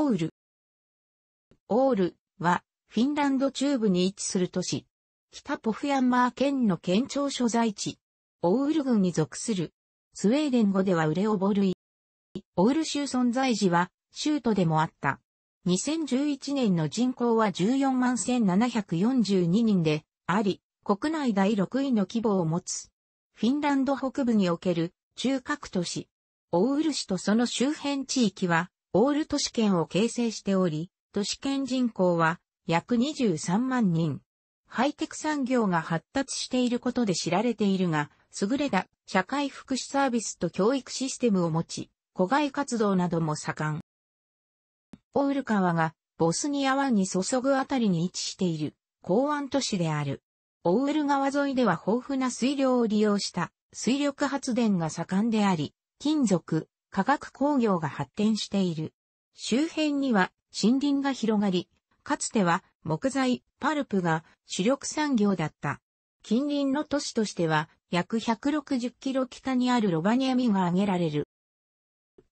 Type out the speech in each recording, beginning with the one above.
オール。オールは、フィンランド中部に位置する都市。北ポフヤンマー県の県庁所在地。オール郡に属する。スウェーデン語ではウレオボルイ。オール州存在時は、州都でもあった。2011年の人口は14万1742人で、あり、国内第6位の規模を持つ。フィンランド北部における中核都市。オウール市とその周辺地域は、オール都市圏を形成しており、都市圏人口は約23万人。ハイテク産業が発達していることで知られているが、優れた社会福祉サービスと教育システムを持ち、子外活動なども盛ん。オール川がボスニア湾に注ぐあたりに位置している港湾都市である。オール川沿いでは豊富な水量を利用した水力発電が盛んであり、金属、化学工業が発展している。周辺には森林が広がり、かつては木材、パルプが主力産業だった。近隣の都市としては約160キロ北にあるロバニアミが挙げられる。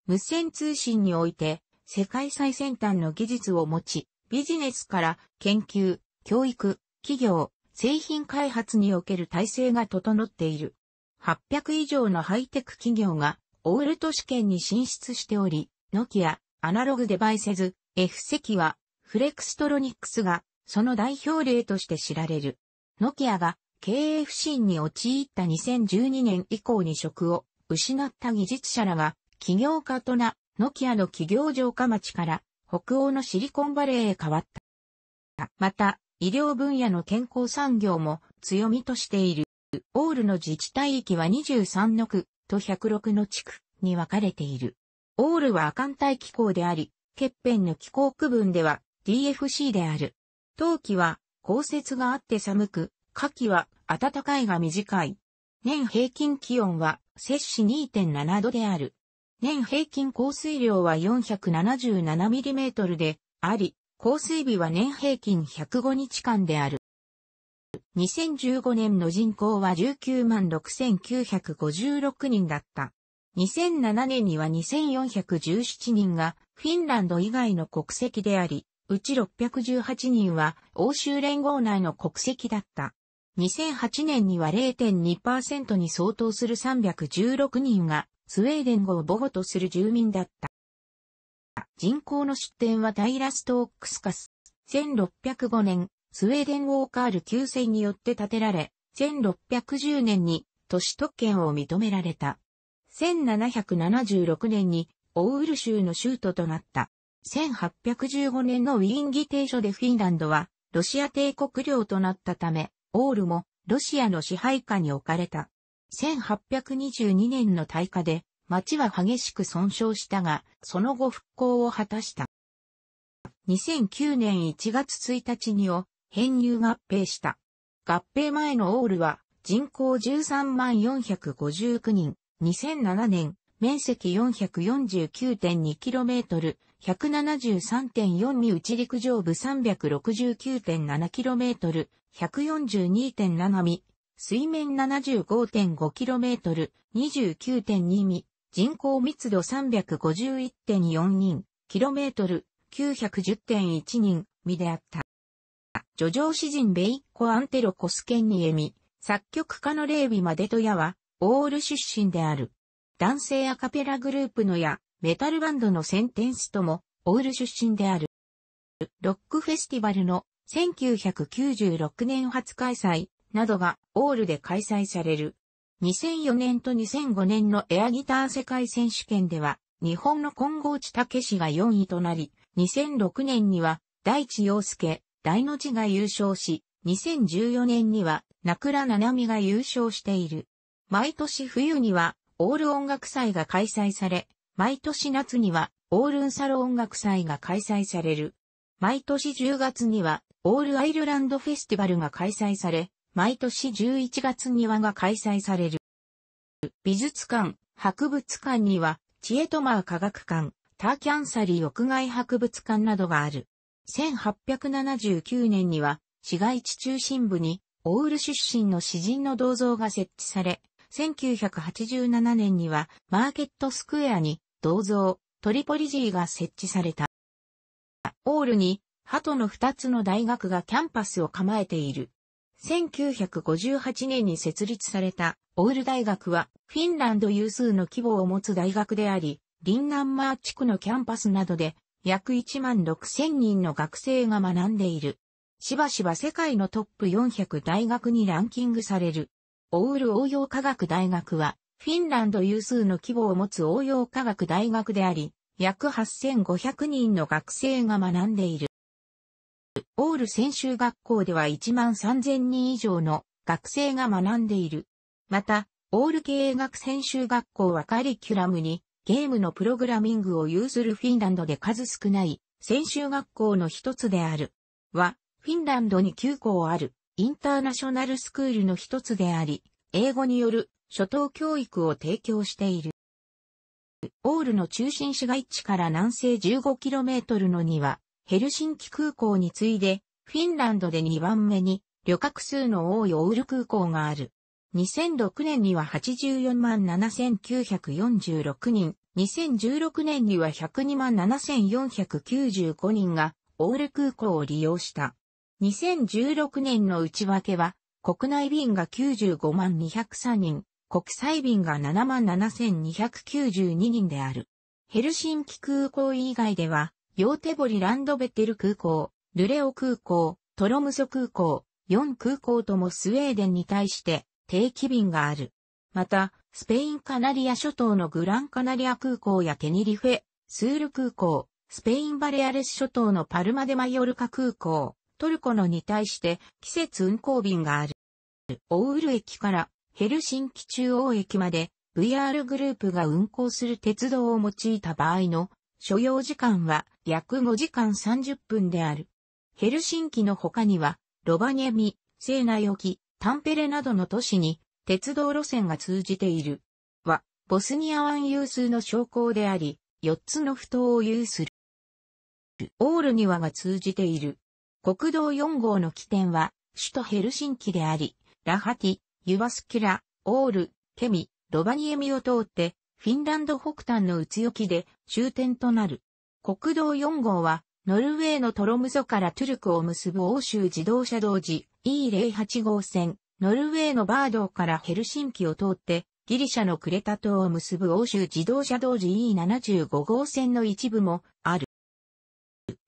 無線通信において世界最先端の技術を持ち、ビジネスから研究、教育、企業、製品開発における体制が整っている。800以上のハイテク企業がオール都市圏に進出しており、ノキア、アナログデバイセズ、F 席は、フレクストロニックスが、その代表例として知られる。ノキアが、経営不振に陥った2012年以降に職を失った技術者らが、起業家とな、ノキアの企業城下町から、北欧のシリコンバレーへ変わった。また、医療分野の健康産業も強みとしている。オールの自治体域は23の区、と106の地区に分かれている。オールは亜寒帯気候であり、欠片の気候区分では DFC である。冬季は降雪があって寒く、夏季は暖かいが短い。年平均気温は摂氏2.7度である。年平均降水量は 477mm であり、降水日は年平均105日間である。2015年の人口は19万6956人だった。2007年には2417人がフィンランド以外の国籍であり、うち618人は欧州連合内の国籍だった。2008年には0.2%に相当する316人がスウェーデン語を母語とする住民だった。人口の出典はダイラストークスカス。1605年、スウェーデン・ウォーカール旧世によって建てられ、1610年に都市特権を認められた。1776年にオウール州の州都となった。1815年のウィーン議定書でフィンランドはロシア帝国領となったため、オールもロシアの支配下に置かれた。1822年の大火で町は激しく損傷したが、その後復興を果たした。2009年1月1日にを編入合併した。合併前のオールは人口13万459人、2007年、面積 449.2km、173.4ミ内陸上部 369.7km、142.7ミ、水面 75.5km、29.2ミ、人口密度351.4人、km、910.1人、ミであった。叙情詩人ベイッコ・アンテロコスケンニエミ、作曲家のレービマデトヤは、オール出身である。男性アカペラグループのや、メタルバンドのセンテンスとも、オール出身である。ロックフェスティバルの1996年初開催などがオールで開催される。2004年と2005年のエアギター世界選手権では、日本の混合地武氏が4位となり、2006年には、大地洋介、大の字が優勝し、2014年には、名倉七海が優勝している。毎年冬には、オール音楽祭が開催され、毎年夏には、オールンサロ音楽祭が開催される。毎年10月には、オールアイルランドフェスティバルが開催され、毎年11月にはが開催される。美術館、博物館には、チエトマー科学館、ターキャンサリー屋外博物館などがある。1879年には市街地中心部にオウル出身の詩人の銅像が設置され、1987年にはマーケットスクエアに銅像、トリポリジーが設置された。オールに、鳩の2つの大学がキャンパスを構えている。1958年に設立されたオール大学はフィンランド有数の規模を持つ大学であり、リンナンマー地区のキャンパスなどで約1万6000人の学生が学んでいる。しばしば世界のトップ400大学にランキングされる。オール応用科学大学は、フィンランド有数の規模を持つ応用科学大学であり、約8500人の学生が学んでいる。オール専修学校では1万3000人以上の学生が学んでいる。また、オール経営学専修学校はカリキュラムに、ゲームのプログラミングを有するフィンランドで数少ない専修学校の一つである。は、フィンランドに9校あるインターナショナルスクールの一つであり、英語による初等教育を提供している。オールの中心市街地から南西 15km のには、ヘルシンキ空港に次いで、フィンランドで2番目に旅客数の多いオール空港がある。2006年には84万7946人、2016年には102万7495人がオール空港を利用した。2016年の内訳は、国内便が95万203人、国際便が7万7292人である。ヘルシンキ空港以外では、ヨーテボリランドベテル空港、ルレオ空港、トロムソ空港、4空港ともスウェーデンに対して定期便がある。また、スペインカナリア諸島のグランカナリア空港やテニリフェ、スール空港、スペインバレアレス諸島のパルマデマヨルカ空港、トルコのに対して季節運行便がある。オウル駅からヘルシンキ中央駅まで VR グループが運行する鉄道を用いた場合の所要時間は約5時間30分である。ヘルシンキの他にはロバニェミ、セーナヨキ、タンペレなどの都市に鉄道路線が通じている。は、ボスニア湾有数の商工であり、四つの埠頭を有する。オールニワが通じている。国道4号の起点は、首都ヘルシンキであり、ラハティ、ユバスキラ、オール、ケミ、ロバニエミを通って、フィンランド北端の内ツヨで終点となる。国道4号は、ノルウェーのトロムソからトゥルクを結ぶ欧州自動車道時、E08 号線、ノルウェーのバードーからヘルシンキを通って、ギリシャのクレタ島を結ぶ欧州自動車道時 E75 号線の一部もある。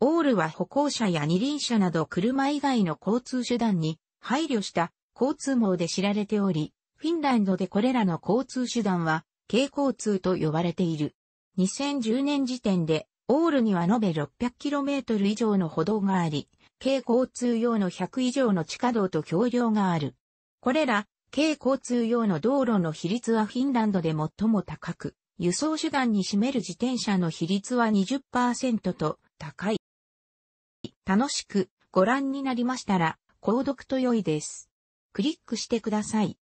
オールは歩行者や二輪車など車以外の交通手段に配慮した交通網で知られており、フィンランドでこれらの交通手段は、軽交通と呼ばれている。2010年時点で、オールには延べ 600km 以上の歩道があり、軽交通用の100以上の地下道と橋梁がある。これら、軽交通用の道路の比率はフィンランドで最も高く、輸送手段に占める自転車の比率は20%と高い。楽しくご覧になりましたら、購読と良いです。クリックしてください。